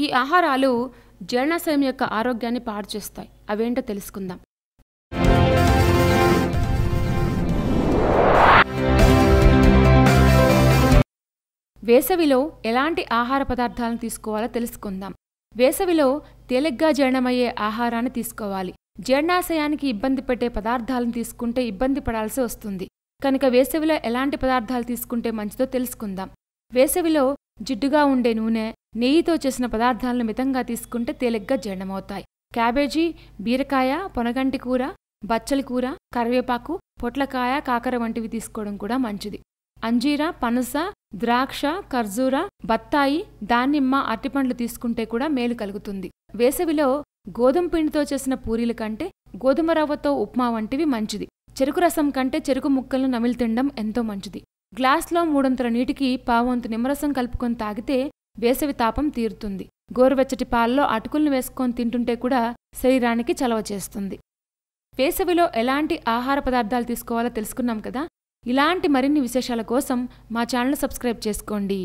ఈ ఆహారాలు జీర్ణాశయం యొక్క ఆరోగ్యాన్ని పాడు చేస్తాయి అవేంటో తెలుసుకుందాం వేసవిలో ఎలాంటి ఆహార పదార్థాలను తీసుకోవాలో తెలుసుకుందాం వేసవిలో తేలిగ్గా జీర్ణమయ్యే ఆహారాన్ని తీసుకోవాలి జీర్ణాశయానికి ఇబ్బంది పెట్టే పదార్థాలను తీసుకుంటే ఇబ్బంది పడాల్సి వస్తుంది కనుక వేసవిలో ఎలాంటి పదార్థాలు తీసుకుంటే మంచిదో తెలుసుకుందాం వేసవిలో జిడ్డుగా ఉండే నూనె నెయ్యితో చేసిన పదార్థాలను మితంగా తీసుకుంటే తేలిగ్గా జీర్ణమవుతాయి క్యాబేజీ బీరకాయ పొనగంటి కూర బచ్చలి కూర కరివేపాకు పొట్లకాయ కాకర వంటివి తీసుకోవడం కూడా మంచిది అంజీరా పనస ద్రాక్ష ఖర్జూర బత్తాయి దానిమ్మ అరటిపండ్లు తీసుకుంటే కూడా మేలు కలుగుతుంది వేసవిలో గోధుమ పిండితో చేసిన పూరీల కంటే గోధుమ రవ్వతో ఉప్మా వంటివి మంచిది చెరుకు రసం కంటే చెరుకు ముక్కలను నమిలి తినడం ఎంతో మంచిది గ్లాస్లో మూడొంతల నీటికి పావంతు నిమ్మరసం కలుపుకొని తాగితే వేసవి తాపం తీరుతుంది గోరువెచ్చటి పాలలో అటుకుల్ని వేసుకొని తింటుంటే కూడా శరీరానికి చలవ చేస్తుంది వేసవిలో ఎలాంటి ఆహార పదార్థాలు తీసుకోవాలో తెలుసుకున్నాం కదా ఇలాంటి మరిన్ని విశేషాల కోసం మా ఛానల్ సబ్స్క్రైబ్ చేసుకోండి